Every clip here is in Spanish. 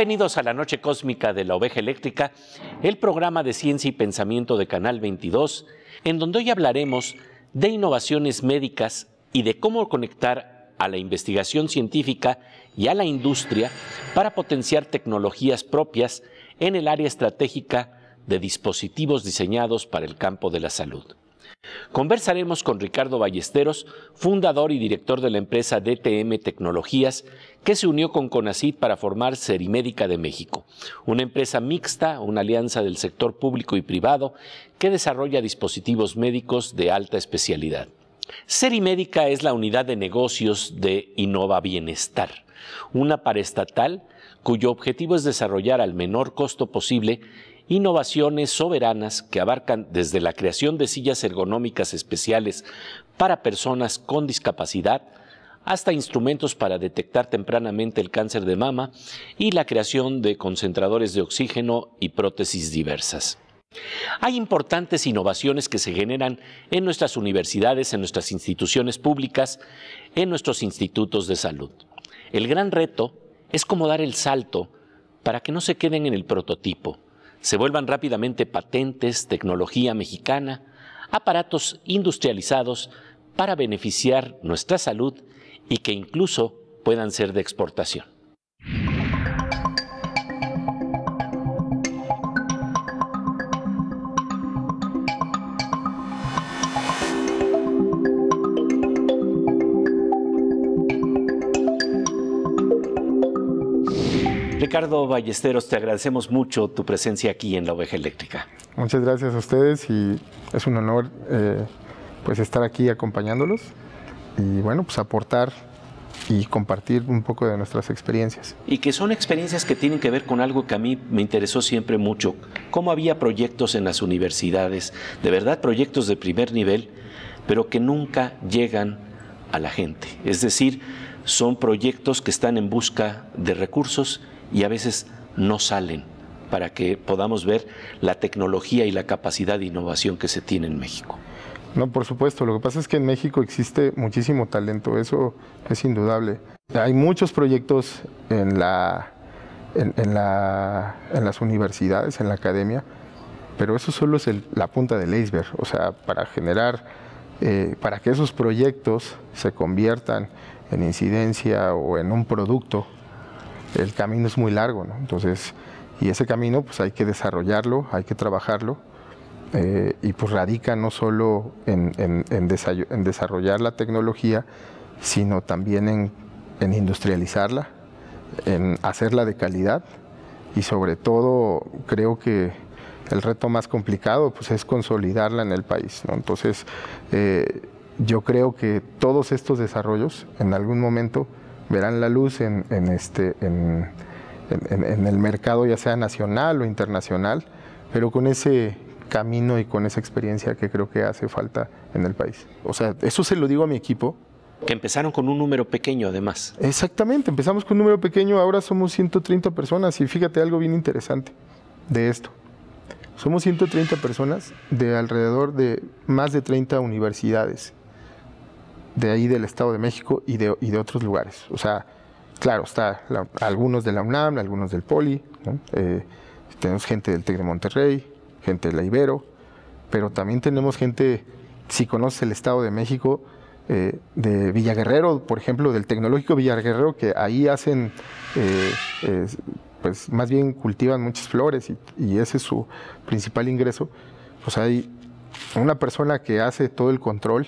Bienvenidos a la Noche Cósmica de la Oveja Eléctrica, el programa de ciencia y pensamiento de Canal 22, en donde hoy hablaremos de innovaciones médicas y de cómo conectar a la investigación científica y a la industria para potenciar tecnologías propias en el área estratégica de dispositivos diseñados para el campo de la salud. Conversaremos con Ricardo Ballesteros, fundador y director de la empresa DTM Tecnologías, que se unió con CONACID para formar Serimédica de México, una empresa mixta, una alianza del sector público y privado que desarrolla dispositivos médicos de alta especialidad. Serimédica es la unidad de negocios de Innova Bienestar, una paraestatal cuyo objetivo es desarrollar al menor costo posible innovaciones soberanas que abarcan desde la creación de sillas ergonómicas especiales para personas con discapacidad, hasta instrumentos para detectar tempranamente el cáncer de mama y la creación de concentradores de oxígeno y prótesis diversas. Hay importantes innovaciones que se generan en nuestras universidades, en nuestras instituciones públicas, en nuestros institutos de salud. El gran reto es cómo dar el salto para que no se queden en el prototipo, se vuelvan rápidamente patentes, tecnología mexicana, aparatos industrializados para beneficiar nuestra salud y que incluso puedan ser de exportación. Ricardo Ballesteros, te agradecemos mucho tu presencia aquí en la Oveja Eléctrica. Muchas gracias a ustedes y es un honor eh, pues estar aquí acompañándolos y bueno, pues aportar y compartir un poco de nuestras experiencias. Y que son experiencias que tienen que ver con algo que a mí me interesó siempre mucho, cómo había proyectos en las universidades, de verdad proyectos de primer nivel, pero que nunca llegan a la gente. Es decir, son proyectos que están en busca de recursos y a veces no salen para que podamos ver la tecnología y la capacidad de innovación que se tiene en México. No, por supuesto. Lo que pasa es que en México existe muchísimo talento, eso es indudable. Hay muchos proyectos en, la, en, las universidades, en la academia, pero eso solo es la punta del iceberg. O sea, para generar, eh, para que esos proyectos se conviertan en incidencia o en un producto el camino es muy largo, ¿no? Entonces, y ese camino pues hay que desarrollarlo, hay que trabajarlo, eh, y pues radica no solo en, desarrollar la tecnología, sino también en, industrializarla, en hacerla de calidad, y sobre todo creo que el reto más complicado pues es consolidarla en el país, Entonces, eh, yo creo que todos estos desarrollos en algún momento verán la luz en, este, en, el mercado, ya sea nacional o internacional, pero con ese camino y con esa experiencia que creo que hace falta en el país. O sea, eso se lo digo a mi equipo. Que empezaron con un número pequeño además. Exactamente, empezamos con un número pequeño, ahora somos 130 personas y fíjate algo bien interesante de esto. Somos 130 personas de alrededor de más de 30 universidades de ahí del Estado de México y de, otros lugares. O sea, claro, está algunos de la UNAM, algunos del POLI, eh, tenemos gente del TEC de Monterrey, gente de la Ibero, pero también tenemos gente, si conoce el Estado de México, eh, de Villaguerrero, por ejemplo, del Tecnológico Villaguerrero, que ahí hacen, eh, pues más bien cultivan muchas flores y ese es su principal ingreso. Pues hay una persona que hace todo el control,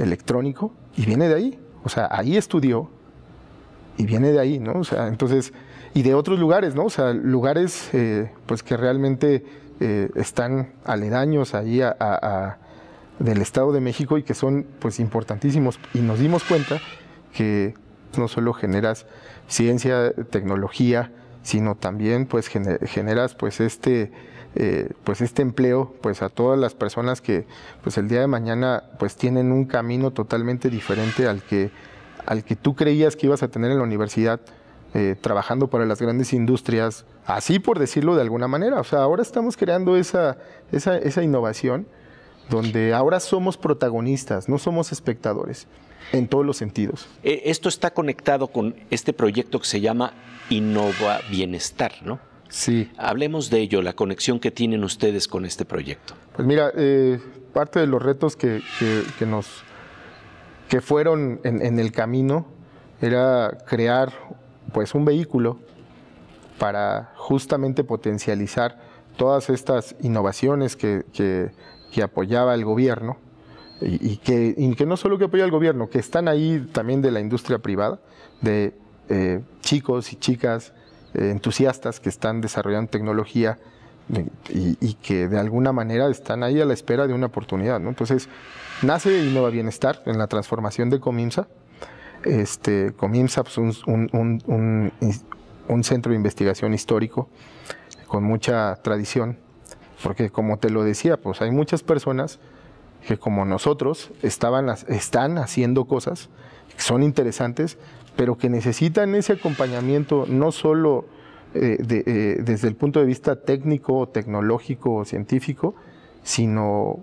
electrónico y viene de ahí. O sea, ahí estudió y viene de ahí, ¿no? O sea, entonces, y de otros lugares, ¿no? O sea, lugares eh, pues que realmente eh, están aledaños ahí del Estado de México y que son pues importantísimos. Y nos dimos cuenta que no solo generas ciencia, tecnología, sino también pues generas pues este eh, pues este empleo pues a todas las personas que pues el día de mañana pues tienen un camino totalmente diferente al que, al que tú creías que ibas a tener en la universidad. Eh, trabajando para las grandes industrias, así por decirlo de alguna manera. O sea, ahora estamos creando esa, esa innovación donde ahora somos protagonistas, no somos espectadores, en todos los sentidos. Eh, esto está conectado con este proyecto que se llama Innova Bienestar, ¿no? Sí. Hablemos de ello, la conexión que tienen ustedes con este proyecto. Pues mira, eh, parte de los retos que, nos que fueron en, el camino era crear pues un vehículo para justamente potencializar todas estas innovaciones que, que, apoyaba el gobierno y, que, no solo que apoya el gobierno, que están ahí también de la industria privada, de eh, chicos y chicas eh, entusiastas que están desarrollando tecnología eh, y, que de alguna manera están ahí a la espera de una oportunidad. Entonces, nace nuevo Bienestar en la transformación de Comimsa. Este, Comimsa es pues, un, centro de investigación histórico con mucha tradición, porque como te lo decía, pues hay muchas personas que como nosotros estaban, están haciendo cosas que son interesantes, pero que necesitan ese acompañamiento no solo eh, eh, desde el punto de vista técnico, tecnológico o científico, sino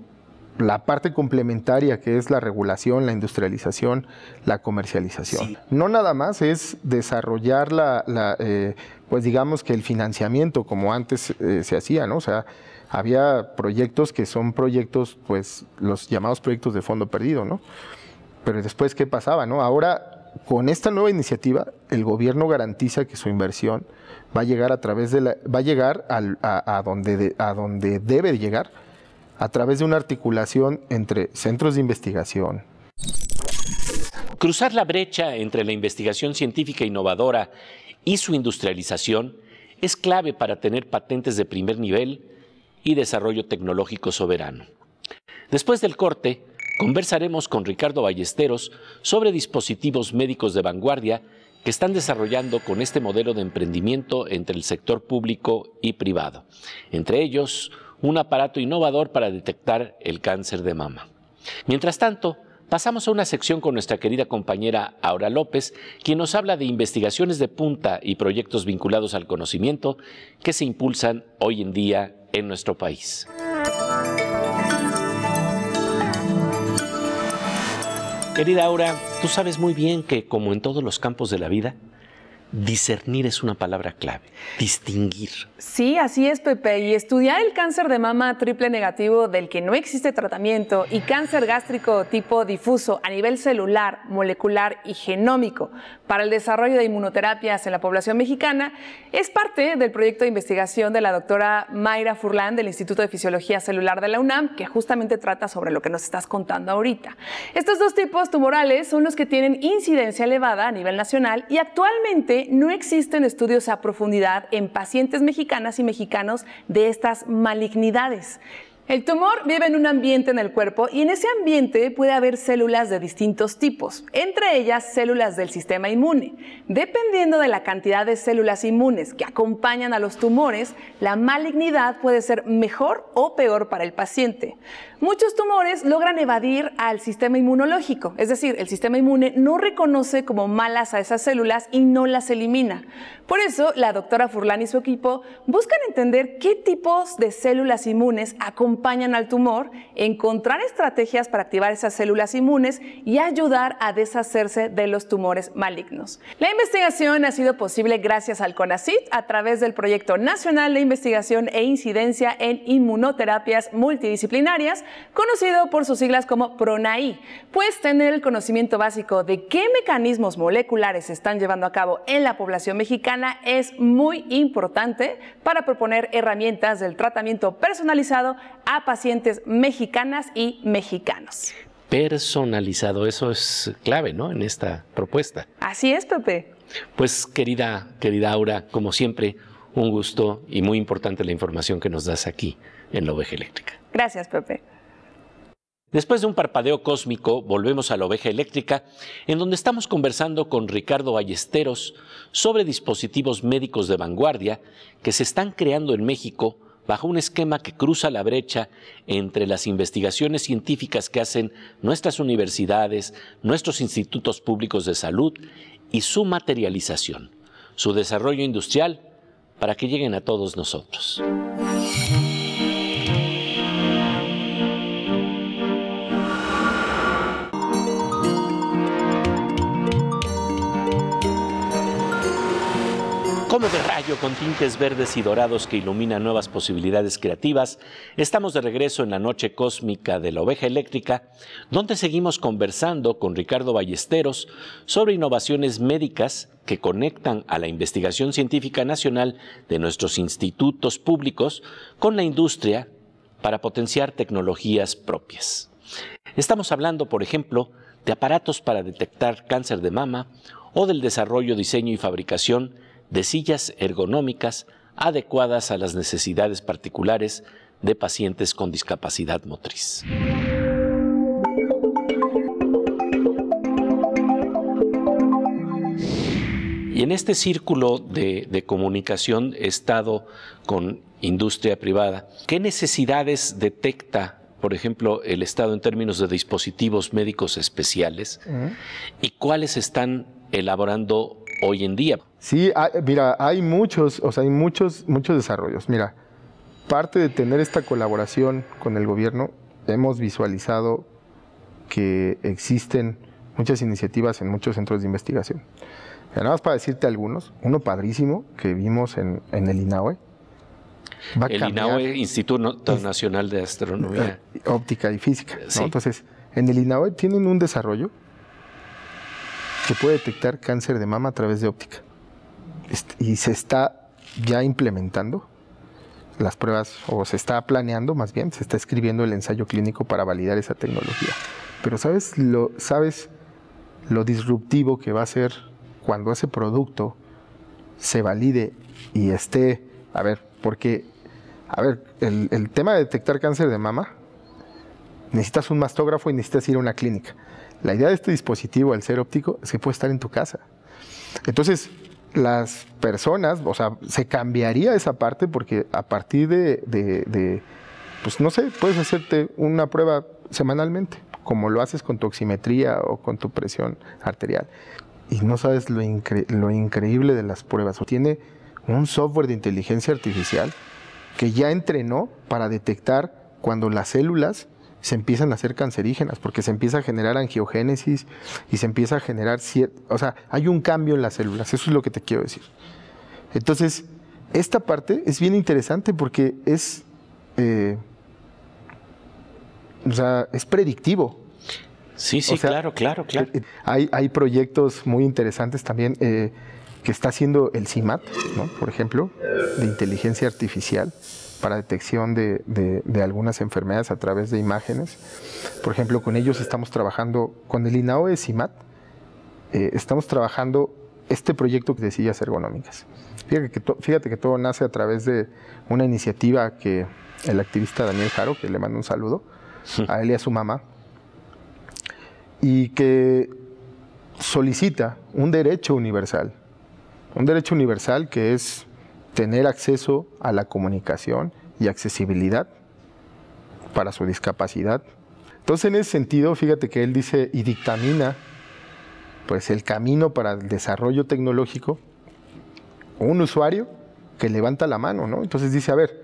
la parte complementaria que es la regulación, la industrialización, la comercialización. No nada más es desarrollar la, eh, pues digamos que el financiamiento como antes se hacía, ¿no? O sea, había proyectos que son proyectos, pues los llamados proyectos de fondo perdido, ¿no? Pero después, ¿qué pasaba, no? Ahora con esta nueva iniciativa, el gobierno garantiza que su inversión va a llegar a través de va a llegar a, donde a donde debe llegar a través de una articulación entre centros de investigación. Cruzar la brecha entre la investigación científica innovadora y su industrialización es clave para tener patentes de primer nivel y desarrollo tecnológico soberano. Después del corte, Conversaremos con Ricardo Ballesteros sobre dispositivos médicos de vanguardia que están desarrollando con este modelo de emprendimiento entre el sector público y privado. Entre ellos, un aparato innovador para detectar el cáncer de mama. Mientras tanto, pasamos a una sección con nuestra querida compañera Aura López, quien nos habla de investigaciones de punta y proyectos vinculados al conocimiento que se impulsan hoy en día en nuestro país. Querida Aura, tú sabes muy bien que, como en todos los campos de la vida, Discernir es una palabra clave, distinguir. Sí, así es, Pepe. Y estudiar el cáncer de mama triple negativo del que no existe tratamiento y cáncer gástrico tipo difuso a nivel celular, molecular y genómico para el desarrollo de inmunoterapias en la población mexicana es parte del proyecto de investigación de la doctora Mayra Furlan del Instituto de Fisiología Celular de la UNAM, que justamente trata sobre lo que nos estás contando ahorita. Estos dos tipos tumorales son los que tienen incidencia elevada a nivel nacional y actualmente no existen estudios a profundidad en pacientes mexicanas y mexicanos de estas malignidades. El tumor vive en un ambiente en el cuerpo y en ese ambiente puede haber células de distintos tipos, entre ellas células del sistema inmune. Dependiendo de la cantidad de células inmunes que acompañan a los tumores, la malignidad puede ser mejor o peor para el paciente. Muchos tumores logran evadir al sistema inmunológico, es decir, el sistema inmune no reconoce como malas a esas células y no las elimina. Por eso, la doctora Furlan y su equipo buscan entender qué tipos de células inmunes acompañan al tumor, encontrar estrategias para activar esas células inmunes y ayudar a deshacerse de los tumores malignos. La investigación ha sido posible gracias al CONACYT a través del Proyecto Nacional de Investigación e Incidencia en Inmunoterapias Multidisciplinarias conocido por sus siglas como PRONAI. Pues tener el conocimiento básico de qué mecanismos moleculares se están llevando a cabo en la población mexicana es muy importante para proponer herramientas del tratamiento personalizado a pacientes mexicanas y mexicanos personalizado. Eso es clave, ¿no? En esta propuesta. Así es, Pepe. Pues querida, querida Aura, como siempre, un gusto y muy importante la información que nos das aquí en la oveja eléctrica. Gracias, Pepe. Después de un parpadeo cósmico, volvemos a la oveja eléctrica, en donde estamos conversando con Ricardo Ballesteros sobre dispositivos médicos de vanguardia que se están creando en México bajo un esquema que cruza la brecha entre las investigaciones científicas que hacen nuestras universidades, nuestros institutos públicos de salud y su materialización, su desarrollo industrial, para que lleguen a todos nosotros. Como de rayo con tintes verdes y dorados que iluminan nuevas posibilidades creativas, estamos de regreso en la noche cósmica de la oveja eléctrica, donde seguimos conversando con Ricardo Ballesteros sobre innovaciones médicas que conectan a la investigación científica nacional de nuestros institutos públicos con la industria para potenciar tecnologías propias. Estamos hablando, por ejemplo, de aparatos para detectar cáncer de mama o del desarrollo, diseño y fabricación de sillas ergonómicas adecuadas a las necesidades particulares de pacientes con discapacidad motriz. Y en este círculo de, comunicación Estado con industria privada, ¿qué necesidades detecta, por ejemplo, el Estado en términos de dispositivos médicos especiales? ¿Y cuáles están elaborando hoy en día. Sí, mira, hay muchos, o sea, hay muchos, muchos desarrollos. Mira, parte de tener esta colaboración con el gobierno, hemos visualizado que existen muchas iniciativas en muchos centros de investigación. nada más para decirte algunos, uno padrísimo que vimos en, el INAOE. el INAUE Instituto Nacional de Astronomía. Eh, Óptica y Física. Entonces, en el INAOE tienen un desarrollo se puede detectar cáncer de mama a través de óptica. Este, y se está ya implementando las pruebas, o se está planeando más bien, se está escribiendo el ensayo clínico para validar esa tecnología. Pero ¿sabes lo, sabes lo disruptivo que va a ser cuando ese producto se valide y esté, a ver, porque, a ver, el, el tema de detectar cáncer de mama, necesitas un mastógrafo y necesitas ir a una clínica. La idea de este dispositivo, el ser óptico, es que puede estar en tu casa. Entonces, las personas, o sea, se cambiaría esa parte porque a partir de, pues no sé, puedes hacerte una prueba semanalmente, como lo haces con tu oximetría o con tu presión arterial. Y no sabes lo, lo increíble de las pruebas. O tiene un software de inteligencia artificial que ya entrenó para detectar cuando las células se empiezan a hacer cancerígenas porque se empieza a generar angiogénesis y se empieza a generar, o sea, hay un cambio en las células, eso es lo que te quiero decir. Entonces, esta parte es bien interesante porque es, eh, o sea, es predictivo. Sí, sí, claro, claro, claro. Eh, hay, hay, proyectos muy interesantes también eh, que está haciendo el CIMAT, por ejemplo, de inteligencia artificial para detección de, algunas enfermedades a través de imágenes. Por ejemplo, con ellos estamos trabajando, con el INAOE e CIMAT, eh, estamos trabajando este proyecto de sillas ergonómicas. Fíjate que, fíjate que todo nace a través de una iniciativa que el activista Daniel Jaro, que le mando un saludo, a él y a su mamá, y que solicita un derecho universal, un derecho universal que es tener acceso a la comunicación y accesibilidad para su discapacidad. Entonces, en ese sentido, fíjate que él dice y dictamina pues el camino para el desarrollo tecnológico un usuario que levanta la mano, ¿no? Entonces dice, a ver,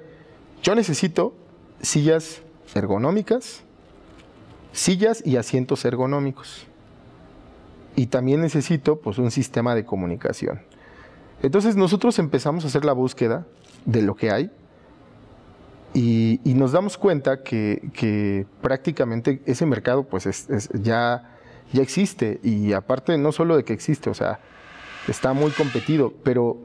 yo necesito sillas ergonómicas, sillas y asientos ergonómicos. Y también necesito pues un sistema de comunicación. Entonces nosotros empezamos a hacer la búsqueda de lo que hay y, nos damos cuenta que, prácticamente ese mercado pues es, ya, ya existe y aparte no solo de que existe, o sea, está muy competido, pero,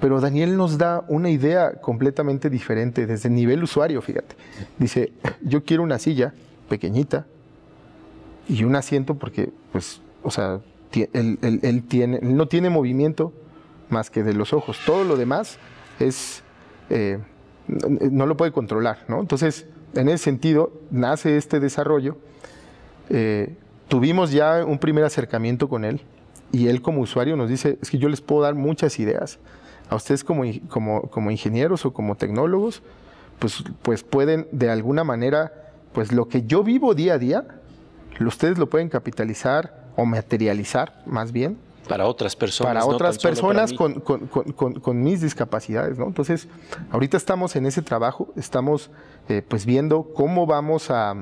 pero Daniel nos da una idea completamente diferente desde el nivel usuario, fíjate. Dice, yo quiero una silla pequeñita y un asiento porque pues, o sea, tiene, él no tiene movimiento más que de los ojos. Todo lo demás es, eh, no lo puede controlar. ¿no? Entonces, en ese sentido, nace este desarrollo. Eh, tuvimos ya un primer acercamiento con él y él como usuario nos dice, es que yo les puedo dar muchas ideas. A ustedes como, como, ingenieros o como tecnólogos, pues, pues pueden de alguna manera, pues lo que yo vivo día a día, ustedes lo pueden capitalizar o materializar más bien para otras personas. Para otras personas con, mis discapacidades, ¿no? Entonces, ahorita estamos en ese trabajo, estamos eh, pues viendo cómo vamos a,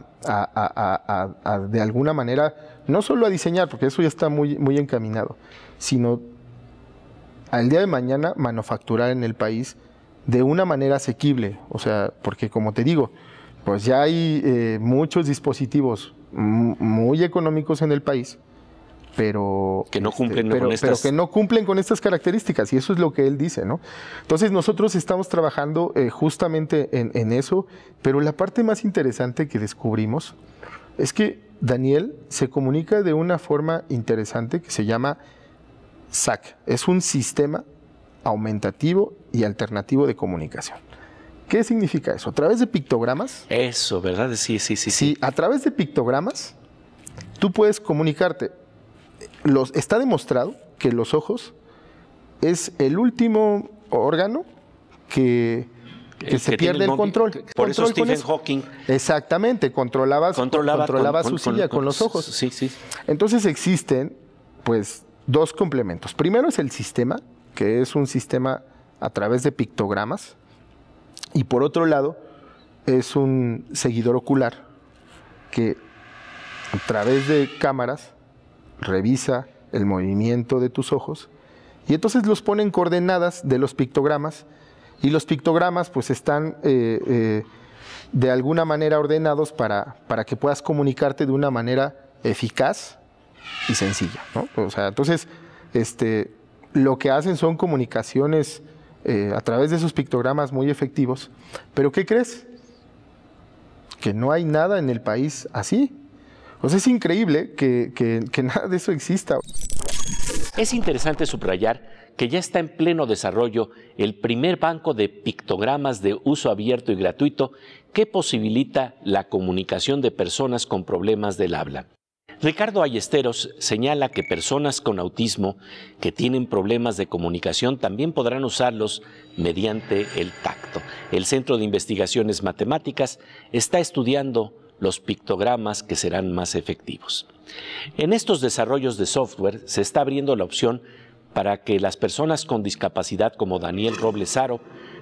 de alguna manera, no solo a diseñar, porque eso ya está muy, muy encaminado, sino al día de mañana manufacturar en el país de una manera asequible. O sea, porque como te digo, pues ya hay eh, muchos dispositivos muy económicos en el país pero este, que no cumplen con estas... características y eso es lo que él dice no entonces nosotros estamos trabajando eh, justamente en, eso pero la parte más interesante que descubrimos es que Daniel se comunica de una forma interesante que se llama SAC es un sistema aumentativo y alternativo de comunicación qué significa eso a través de pictogramas eso verdad sí sí sí, sí. a través de pictogramas tú puedes comunicarte está demostrado que los ojos es el último órgano que, se pierde el control. por eso Stephen Hawking. Exactamente, controlaba, controlaba, controlaba su con, silla con, los ojos. Sí, sí. Entonces existen, pues, dos complementos. Primero es el sistema, que es un sistema a través de pictogramas. Y por otro lado, es un seguidor ocular que a través de cámaras revisa el movimiento de tus ojos y entonces los ponen coordenadas de los pictogramas y los pictogramas pues están eh, eh, de alguna manera ordenados para, para, que puedas comunicarte de una manera eficaz y sencilla. ¿no? O sea, entonces, este, lo que hacen son comunicaciones eh, a través de esos pictogramas muy efectivos. Pero ¿qué crees? Que no hay nada en el país así. Pues es increíble que, que nada de eso exista. Es interesante subrayar que ya está en pleno desarrollo el primer banco de pictogramas de uso abierto y gratuito que posibilita la comunicación de personas con problemas del habla. Ricardo Ayesteros señala que personas con autismo que tienen problemas de comunicación también podrán usarlos mediante el tacto. El Centro de Investigaciones Matemáticas está estudiando los pictogramas que serán más efectivos. En estos desarrollos de software se está abriendo la opción para que las personas con discapacidad como Daniel Roblesaro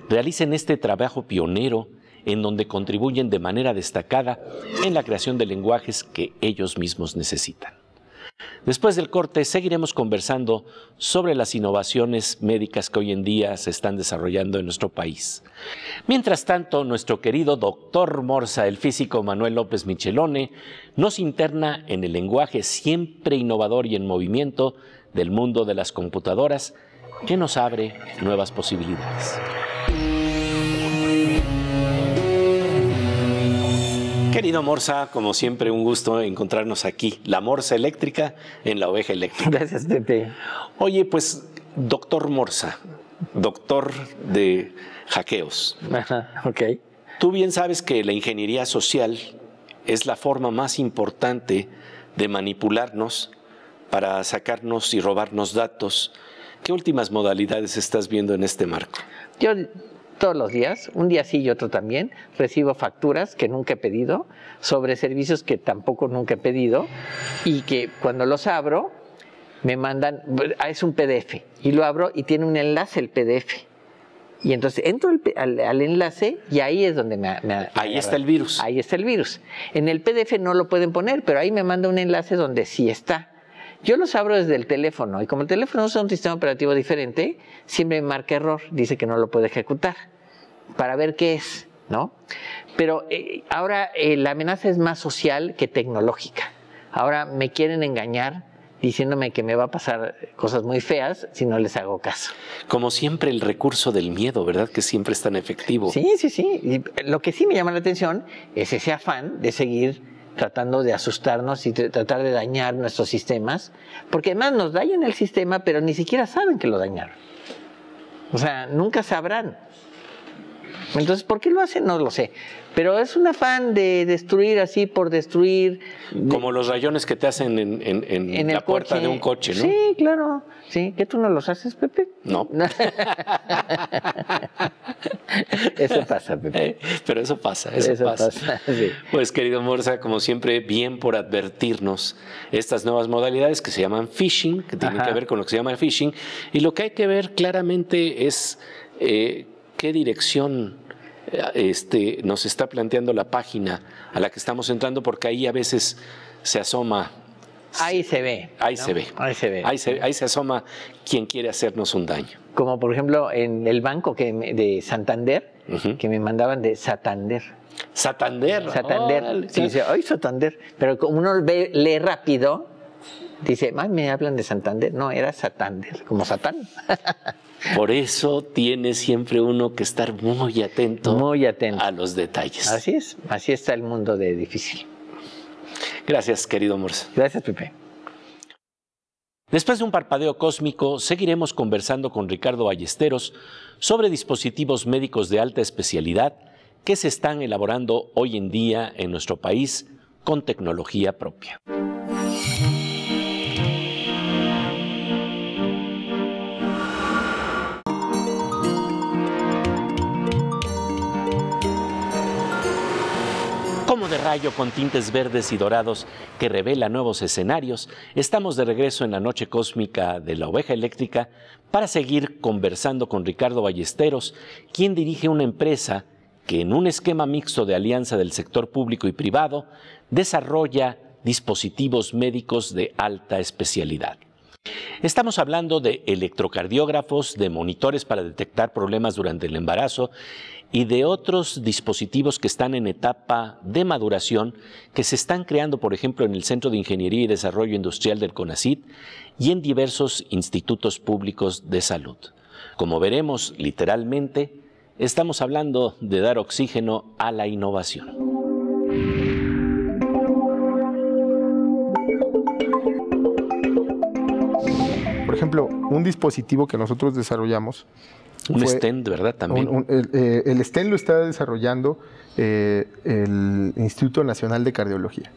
realicen este trabajo pionero en donde contribuyen de manera destacada en la creación de lenguajes que ellos mismos necesitan. Después del corte seguiremos conversando sobre las innovaciones médicas que hoy en día se están desarrollando en nuestro país. Mientras tanto, nuestro querido doctor Morza, el físico Manuel López Michelone, nos interna en el lenguaje siempre innovador y en movimiento del mundo de las computadoras que nos abre nuevas posibilidades. Querido Morsa, como siempre, un gusto encontrarnos aquí, la Morsa Eléctrica en la Oveja Eléctrica. Gracias, Pepe. Oye, pues, doctor Morsa, doctor de hackeos. ok. Tú bien sabes que la ingeniería social es la forma más importante de manipularnos para sacarnos y robarnos datos. ¿Qué últimas modalidades estás viendo en este marco? Yo todos los días, un día sí y otro también, recibo facturas que nunca he pedido, sobre servicios que tampoco nunca he pedido, y que cuando los abro, me mandan, ah, es un PDF, y lo abro y tiene un enlace el PDF. Y entonces entro al, enlace y ahí es donde me... ahí está el virus. Ahí está el virus. En el PDF no lo pueden poner, pero ahí me manda un enlace donde sí está. Yo los abro desde el teléfono y como el teléfono usa un sistema operativo diferente, siempre marca error, dice que no lo puede ejecutar, para ver qué es, ¿no? Pero eh, ahora eh, la amenaza es más social que tecnológica. Ahora me quieren engañar diciéndome que me va a pasar cosas muy feas si no les hago caso. Como siempre el recurso del miedo, ¿verdad? Que siempre es tan efectivo. Sí, sí, sí. Lo que sí me llama la atención es ese afán de seguir tratando de asustarnos y tratar de dañar nuestros sistemas, porque además nos dañan el sistema, pero ni siquiera saben que lo dañaron. O sea, nunca sabrán. Entonces, ¿por qué lo hace? No lo sé. Pero es un afán de destruir así por destruir. Como los rayones que te hacen en, la puerta de un coche, ¿no? Sí, claro. Sí, ¿que tú no los haces, Pepe? No. eso pasa, Pepe. Pero eso pasa, eso, pasa. Pues, querido Morza, como siempre, bien por advertirnos estas nuevas modalidades que se llaman phishing, que tienen que ver con lo que se llama phishing. Y lo que hay que ver claramente es eh, qué dirección este, nos está planteando la página a la que estamos entrando, porque ahí a veces se asoma. Ahí se ve. Ahí, se, ve. ahí se ve. Ahí se, asoma quien quiere hacernos un daño. Como por ejemplo en el banco que de Santander, que me mandaban de Santander. Santander. Santander. sí, dice, ay, Santander. Pero como uno lee rápido, dice, ay, me hablan de Santander. No, era Santander, como Satán. Por eso tiene siempre uno que estar muy atento, muy a los detalles. Así es, así está el mundo de difícil. Gracias, querido Morse. Gracias, Pepe. Después de un parpadeo cósmico, seguiremos conversando con Ricardo Ballesteros sobre dispositivos médicos de alta especialidad que se están elaborando hoy en día en nuestro país con tecnología propia. rayo con tintes verdes y dorados que revela nuevos escenarios, estamos de regreso en la noche cósmica de la oveja eléctrica para seguir conversando con Ricardo Ballesteros, quien dirige una empresa que en un esquema mixto de alianza del sector público y privado desarrolla dispositivos médicos de alta especialidad. Estamos hablando de electrocardiógrafos, de monitores para detectar problemas durante el embarazo y de otros dispositivos que están en etapa de maduración, que se están creando, por ejemplo, en el Centro de Ingeniería y Desarrollo Industrial del CONACIT y en diversos institutos públicos de salud. Como veremos, literalmente, estamos hablando de dar oxígeno a la innovación. un dispositivo que nosotros desarrollamos. Un stent, ¿verdad? También. el, eh, el, lo está desarrollando eh, el Instituto Nacional de Cardiología.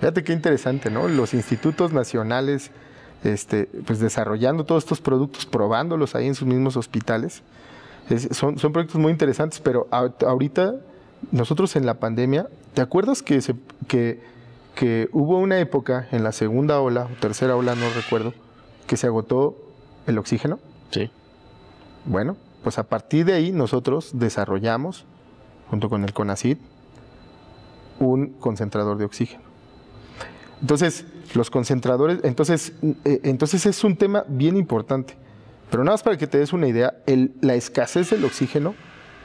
Fíjate qué interesante, ¿no? Los institutos nacionales, este, pues desarrollando todos estos productos, probándolos ahí en sus mismos hospitales. son, proyectos muy interesantes, pero ahorita nosotros en la pandemia, ¿te acuerdas que, que, que hubo una época en la segunda ola o tercera ola, no recuerdo, que se agotó el oxígeno. Sí. Bueno, pues a partir de ahí nosotros desarrollamos, junto con el CONACID, un concentrador de oxígeno. Entonces, los concentradores, entonces, eh, entonces es un tema bien importante. Pero nada más para que te des una idea, la escasez del oxígeno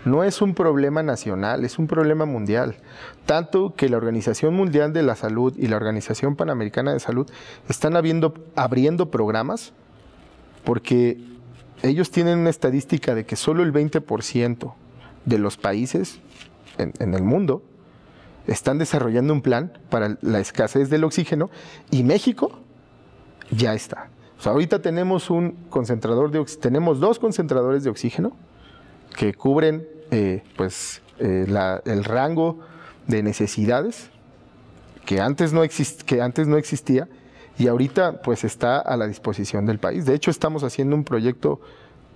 no es un problema nacional, es un problema mundial. Tanto que la Organización Mundial de la Salud y la Organización Panamericana de Salud están abriendo programas porque ellos tienen una estadística de que solo el 20% de los países en, el mundo están desarrollando un plan para la escasez del oxígeno y México ya está. ahorita tenemos un concentrador de tenemos dos concentradores de oxígeno que cubren eh, pues, eh, el rango de necesidades que antes, no que antes no existía y ahorita pues está a la disposición del país. De hecho, estamos haciendo un proyecto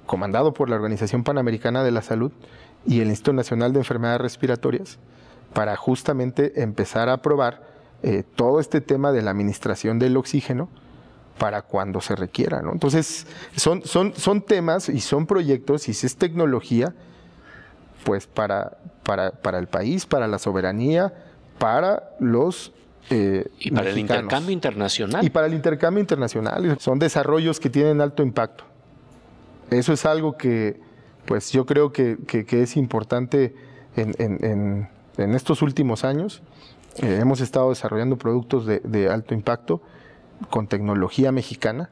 comandado por la Organización Panamericana de la Salud y el Instituto Nacional de Enfermedades Respiratorias para justamente empezar a probar eh, todo este tema de la administración del oxígeno para cuando se requiera. Entonces, son, son, son temas y son proyectos y si es tecnología pues para, para, el país, para la soberanía, para los eh, y para el intercambio internacional. Y para el intercambio internacional. Son desarrollos que tienen alto impacto. Eso es algo que, pues yo creo que, es importante en, estos últimos años. Eh, hemos estado desarrollando productos de alto impacto con tecnología mexicana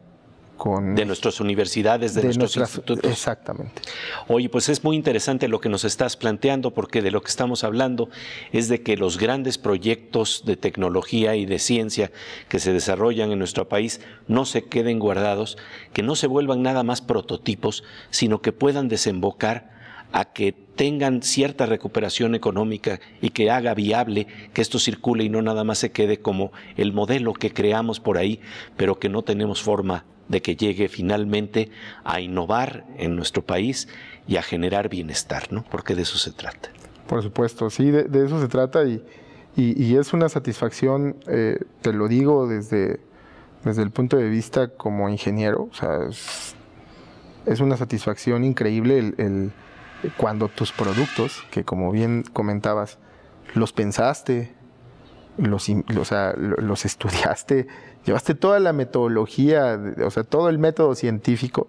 de nuestras universidades, de, nuestros institutos. Exactamente. Oye, pues es muy interesante lo que nos estás planteando, porque de lo que estamos hablando es de que los grandes proyectos de tecnología y de ciencia que se desarrollan en nuestro país no se queden guardados, que no se vuelvan nada más prototipos, sino que puedan desembocar a que tengan cierta recuperación económica y que haga viable que esto circule y no nada más se quede como el modelo que creamos por ahí, pero que no tenemos forma de que llegue finalmente a innovar en nuestro país y a generar bienestar, ¿no? Porque de eso se trata. Por supuesto, sí, de, eso se trata y, y, es una satisfacción, eh, te lo digo desde, desde el punto de vista como ingeniero, o sea, es, una satisfacción increíble el cuando tus productos, que como bien comentabas, los pensaste, los, los estudiaste, llevaste toda la metodología, o sea, todo el método científico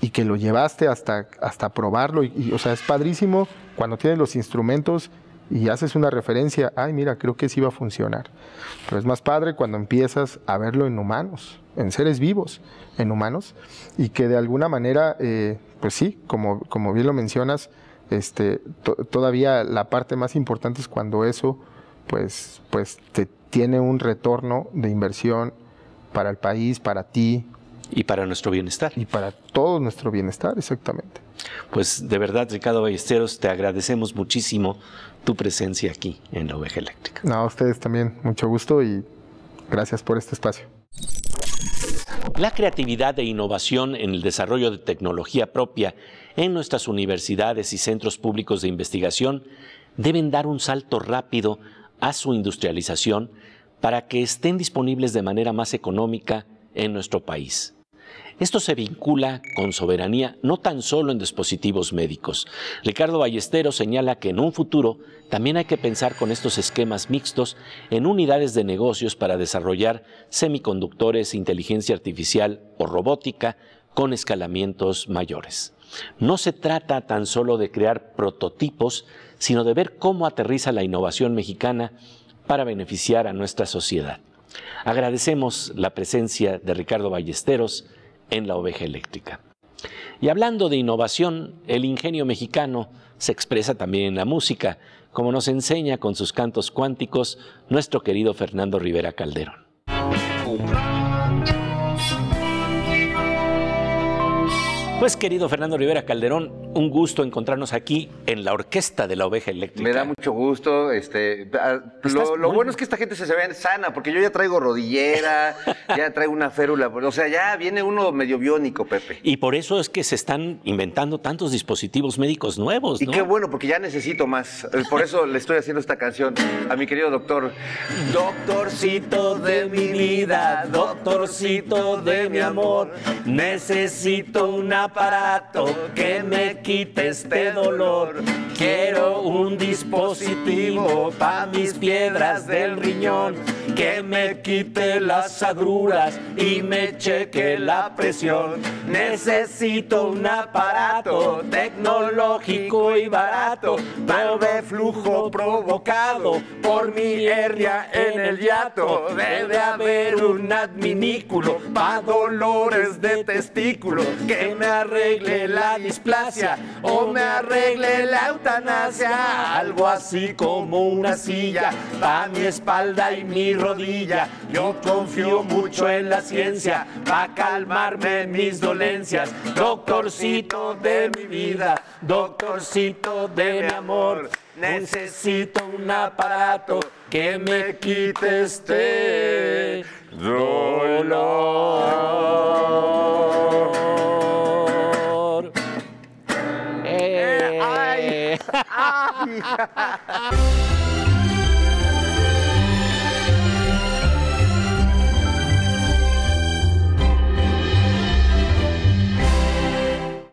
y que lo llevaste hasta, hasta probarlo. Y, o sea, es padrísimo cuando tienes los instrumentos y haces una referencia, ay, mira, creo que sí va a funcionar. Pero es más padre cuando empiezas a verlo en humanos, en seres vivos, en humanos, y que de alguna manera, eh, pues sí, como, como bien lo mencionas, este, todavía la parte más importante es cuando eso, pues, pues te tiene un retorno de inversión para el país, para ti, y para nuestro bienestar. Y para todo nuestro bienestar, exactamente. Pues de verdad, Ricardo Ballesteros, te agradecemos muchísimo tu presencia aquí en la Oveja Eléctrica. No, a ustedes también, mucho gusto y gracias por este espacio. La creatividad e innovación en el desarrollo de tecnología propia en nuestras universidades y centros públicos de investigación deben dar un salto rápido a su industrialización para que estén disponibles de manera más económica en nuestro país. Esto se vincula con soberanía no tan solo en dispositivos médicos. Ricardo Ballesteros señala que en un futuro también hay que pensar con estos esquemas mixtos en unidades de negocios para desarrollar semiconductores, inteligencia artificial o robótica con escalamientos mayores. No se trata tan solo de crear prototipos, sino de ver cómo aterriza la innovación mexicana para beneficiar a nuestra sociedad. Agradecemos la presencia de Ricardo Ballesteros en la oveja eléctrica. Y hablando de innovación, el ingenio mexicano se expresa también en la música, como nos enseña con sus cantos cuánticos nuestro querido Fernando Rivera Calderón. Pues querido Fernando Rivera Calderón, un gusto encontrarnos aquí en la orquesta de la oveja eléctrica. Me da mucho gusto. Este, lo, bueno es que esta gente se, se ve sana, porque yo ya traigo rodillera, ya traigo una férula, o sea, ya viene uno medio biónico, Pepe. Y por eso es que se están inventando tantos dispositivos médicos nuevos. Y qué bueno, porque ya necesito más. Eh, por eso le estoy haciendo esta canción a mi querido doctor. Doctorcito de mi vida, doctorcito de mi amor, necesito un aparato que me quite este dolor. Quiero un dispositivo pa' mis piedras del riñón, que me quite las agruras y me cheque la presión. Necesito un aparato tecnológico y barato para flujo flujo provocado por mi hernia en el hiato. Debe haber un adminículo pa' dolores de testículo que me arregle la displasia o me arregle la eutanasia. Algo así como una silla pa' mi espalda y mi rodilla. Yo confío mucho en la ciencia para calmarme mis dolencias. Doctorcito de mi vida, doctorcito de mi amor. Necesito un aparato que me quite este dolor. aqui.